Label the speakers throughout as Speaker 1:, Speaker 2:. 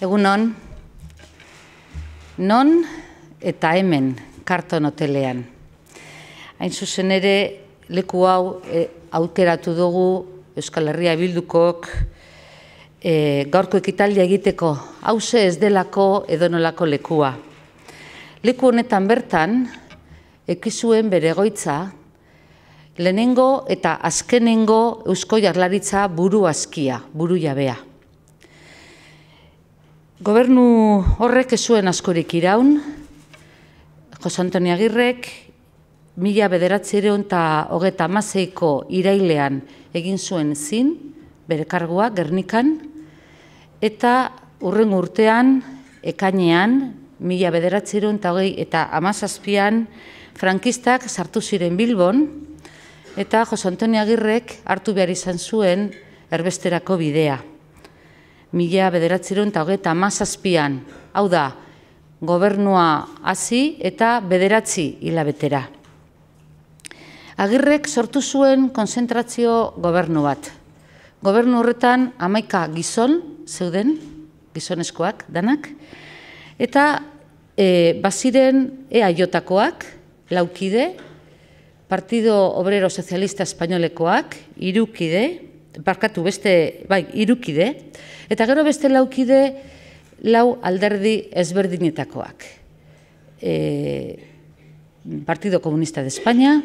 Speaker 1: Egun non, non eta hemen karton hotelean. Hain zuzen ere, leku hau e, aukeratu dugu Euskal Herria Bildukok e, gaurko ekitalia egiteko hause ez delako edo nolako lekua. Leku honetan bertan, ekizuen bere goitza, lehenengo eta azkenengo Eusko Jarlaritza buru askia, buru jabea. Gobernu horrek ez zuen askorik iraun, Jos Antonio Agirrek, mila ere, eta hogeta amaseiko irailean egin zuen zin, bere kargua, Gernikan, eta urren urtean, ekainean, mila ere, eta hogei eta amazazpian, frankistak sartu ziren Bilbon, eta Jos Antonio Agirrek hartu behar izan zuen erbesterako bidea mila bederatzeron eta hogeita mazazpian, hau da, gobernua hasi eta bederatzi hilabetera. Agirrek sortu zuen konzentratzio gobernu bat. Gobernu horretan amaika gizon, zeuden, gizoneskoak, danak, eta e, baziren EAJkoak, laukide, Partido Obrero Sozialista Espainolekoak, irukide, barkatu beste, bai, irukide, eta gero beste laukide, lau alderdi ezberdinetakoak. E, Partido Komunista de España,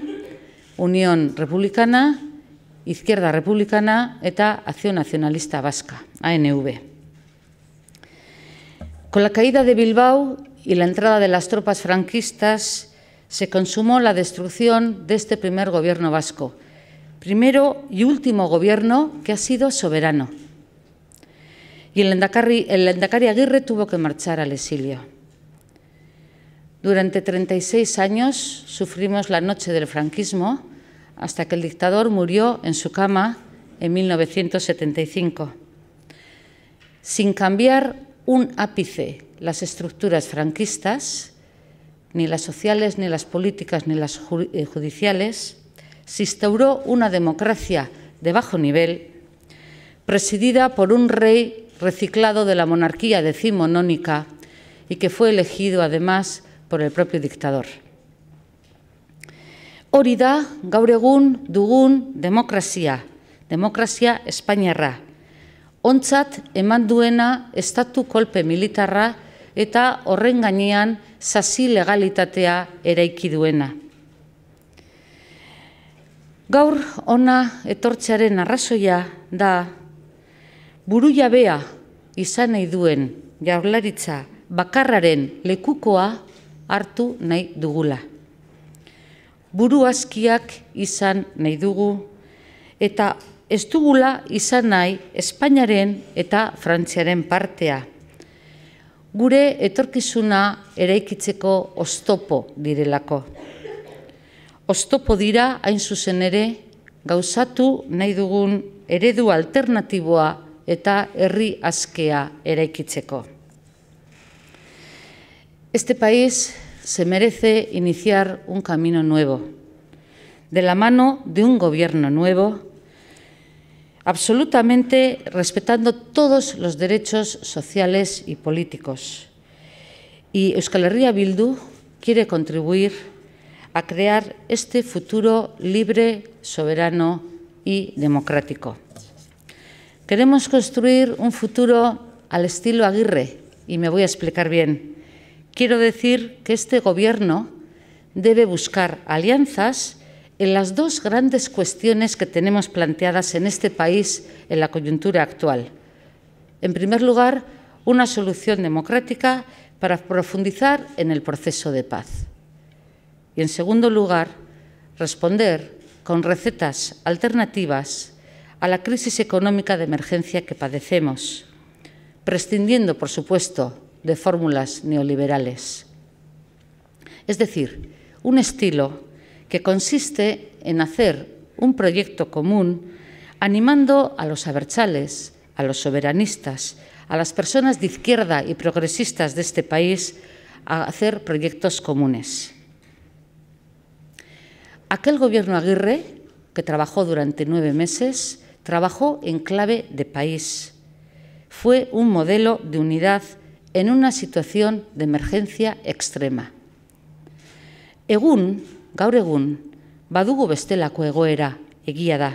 Speaker 1: Unión Republicana, Izquierda Republicana eta Acción Nacionalista Baska, ANV. Con la caída de Bilbao y la entrada de las tropas franquistas, se consumó la destrucción de este primer gobierno vasco, primero y último gobierno que ha sido soberano. Y el Endacari, Aguirre tuvo que marchar al exilio. Durante 36 años sufrimos la noche del franquismo hasta que el dictador murió en su cama en 1975. Sin cambiar un ápice las estructuras franquistas, ni las sociales, ni las políticas, ni las eh, judiciales, se instauró una democracia de bajo nivel, presidida por un rey reciclado de la monarquía decimonónica y que fue elegido además por el propio dictador. Hori da gaur egun dugun demokrazia, demokrazia Espainiarra. Ontzat eman duena estatu golpe militarra eta horren gainean sasi legalitatea eraiki duena. Gaur ona etortzearen arrazoia da buru jabea izan nahi duen jaurlaritza bakarraren lekukoa hartu nahi dugula. Buru askiak izan nahi dugu eta ez dugula izan nahi Espainiaren eta Frantziaren partea. Gure etorkizuna eraikitzeko ostopo direlako. oztopo dira hain zuzen ere gauzatu nahi dugun eredu alternatiboa eta herri askea eraikitzeko. Este país se merece iniciar un camino nuevo, de la mano de un gobierno nuevo, absolutamente respetando todos los derechos sociales y políticos. Y Euskal Herria Bildu quiere contribuir a crear este futuro libre, soberano y democrático. Queremos construir un futuro al estilo Aguirre, y me voy a explicar bien. Quiero decir que este Gobierno debe buscar alianzas en las dos grandes cuestiones que tenemos planteadas en este país en la coyuntura actual. En primer lugar, una solución democrática para profundizar en el proceso de paz. Y en segundo lugar, responder con recetas alternativas a la crisis económica de emergencia que padecemos, prescindiendo, por supuesto, de fórmulas neoliberales. Es decir, un estilo que consiste en hacer un proyecto común animando a los abertzales, a los soberanistas, a las personas de izquierda y progresistas de este país a hacer proyectos comunes. Aquel gobierno Aguirre, que trabajó durante nueve meses, trabajó en clave de país. Fue un modelo de unidad en una situación de emergencia extrema. Egun, gaur egun, badugu bestelako egoera egia da,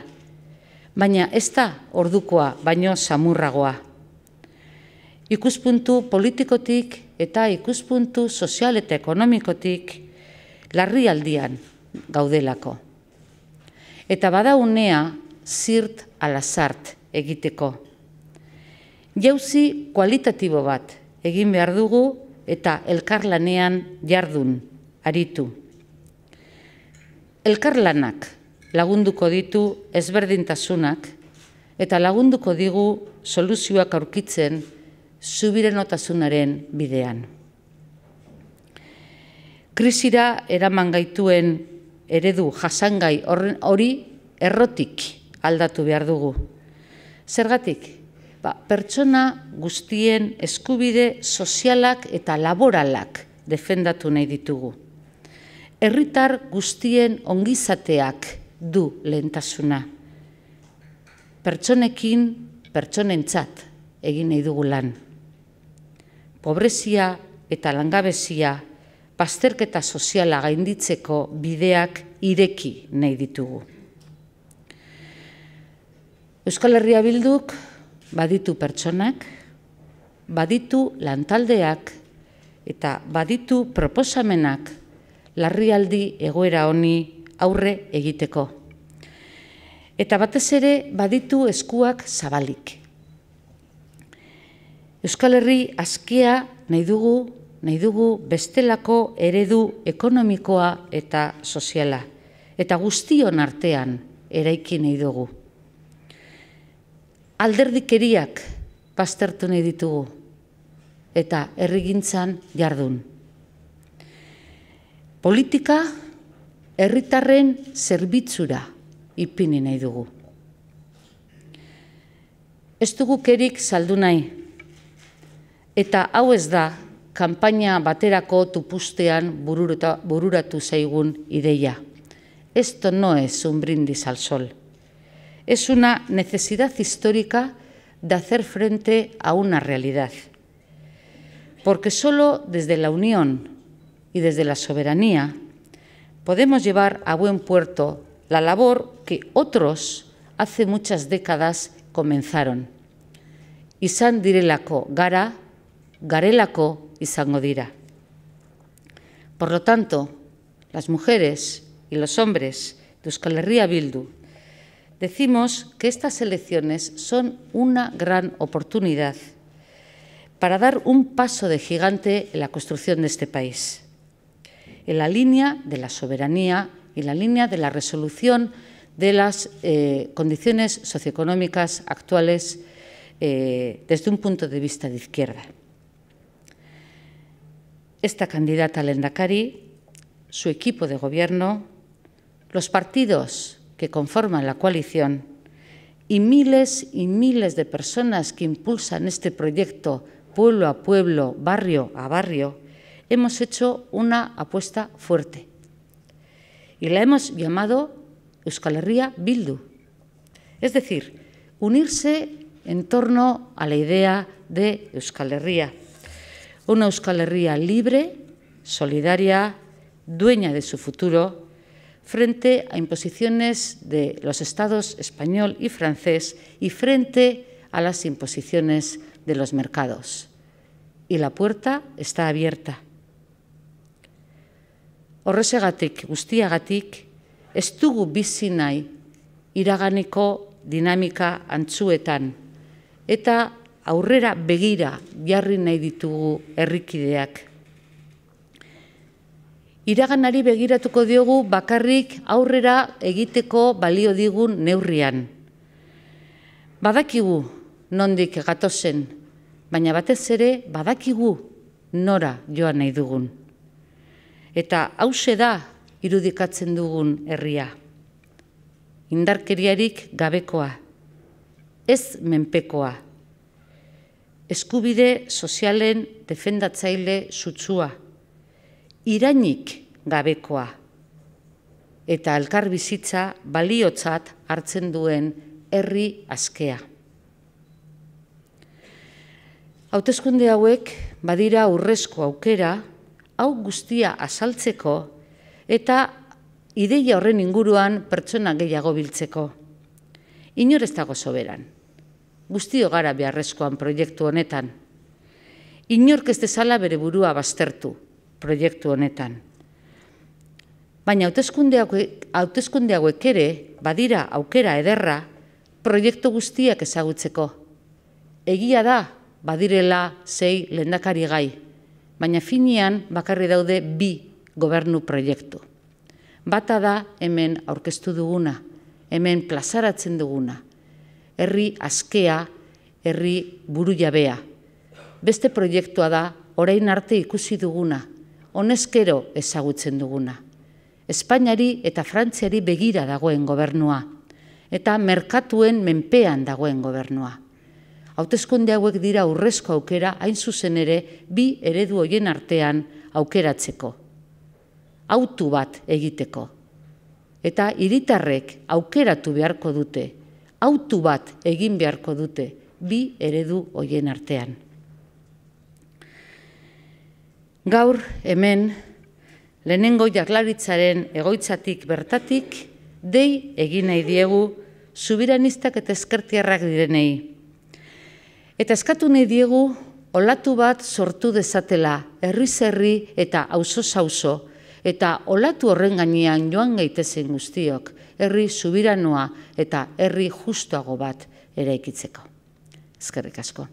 Speaker 1: baina ez da ordukoa baino samurragoa. Ikuspuntu politikotik eta ikuspuntu sozial eta ekonomikotik larri aldian gaudelako. Eta bada unea zirt alazart egiteko. Jauzi kualitatibo bat egin behar dugu eta elkarlanean jardun, aritu. Elkarlanak lagunduko ditu ezberdintasunak eta lagunduko digu soluzioak aurkitzen zubirenotasunaren bidean. Krisira eraman gaituen eredu jasangai hori errotik aldatu behar dugu. Zergatik, ba, pertsona guztien eskubide sozialak eta laboralak defendatu nahi ditugu. Herritar guztien ongizateak du lehentasuna. Pertsonekin pertsonentzat egin nahi dugu lan. Pobrezia eta langabezia pasterketa soziala gainditzeko bideak ireki nahi ditugu. Euskal Herria Bilduk baditu pertsonak, baditu lantaldeak eta baditu proposamenak larrialdi egoera honi aurre egiteko. Eta batez ere baditu eskuak zabalik. Euskal Herri askia nahi dugu nahi dugu bestelako eredu ekonomikoa eta soziala, eta guztion artean eraiki nahi dugu. Alderdikeriak bastertu nahi ditugu, eta errigintzan jardun. Politika herritarren zerbitzura ipini nahi dugu. Ez dugu kerik saldu nahi, eta hau ez da campaña baterako tupustean Burura bururatu y ideia. Esto no es un brindis al sol. Es una necesidad histórica de hacer frente a una realidad. Porque solo desde la unión y desde la soberanía podemos llevar a buen puerto la labor que otros hace muchas décadas comenzaron. Isan direlako gara garelako San dira. Por lo tanto, las mujeres y los hombres de Euskal Herria Bildu decimos que estas elecciones son una gran oportunidad para dar un paso de gigante en la construcción de este país, en la línea de la soberanía y la línea de la resolución de las eh, condiciones socioeconómicas actuales eh, desde un punto de vista de izquierda esta candidata al Endacari, su equipo de gobierno, los partidos que conforman la coalición y miles y miles de personas que impulsan este proyecto pueblo a pueblo, barrio a barrio, hemos hecho una apuesta fuerte. Y la hemos llamado Euskal Herria Bildu. Es decir, unirse en torno a la idea de Euskal Herria. una Euskal Herria libre, solidaria, dueña de su futuro, frente a imposiciones de los estados español y francés y frente a las imposiciones de los mercados. Y la puerta está abierta. Horresegatik guztiagatik ez dugu bizi nahi iraganiko dinamika antzuetan eta aurrera begira jarri nahi ditugu herrikideak. Iraganari begiratuko diogu bakarrik aurrera egiteko balio digun neurrian. Badakigu nondik gatozen, baina batez ere badakigu nora joan nahi dugun. Eta hause da irudikatzen dugun herria. Indarkeriarik gabekoa, ez menpekoa, eskubide sozialen defendatzaile sutsua, irainik gabekoa, eta elkarbizitza bizitza baliotzat hartzen duen herri askea. Hautezkunde hauek badira urrezko aukera, hau guztia azaltzeko eta ideia horren inguruan pertsona gehiago biltzeko. Inor ez dago soberan guztio gara beharrezkoan proiektu honetan. Inork ez dezala bere burua baztertu proiektu honetan. Baina hautezkunde hauek ere badira aukera ederra proiektu guztiak ezagutzeko. Egia da badirela zei lendakari gai, baina finian bakarri daude bi gobernu proiektu. Bata da hemen aurkeztu duguna, hemen plazaratzen duguna herri askea, herri buru jabea. Beste proiektua da, orain arte ikusi duguna, honezkero ezagutzen duguna. Espainiari eta Frantziari begira dagoen gobernua, eta merkatuen menpean dagoen gobernua. Hautezkunde hauek dira urrezko aukera hain zuzen ere bi eredu artean aukeratzeko. Autu bat egiteko. Eta hiritarrek aukeratu beharko dute, autu bat egin beharko dute bi eredu hoien artean. Gaur hemen lehenengo jaklaritzaren egoitzatik bertatik dei egin nahi diegu subiranistak eta eskertiarrak direnei. Eta eskatu nahi diegu olatu bat sortu dezatela herri-zerri eta auzo-sauzo eta olatu horren gainean joan gaitezen guztiok – herri subiranoa eta herri justuago bat eraikitzeko. Ezkerrik asko.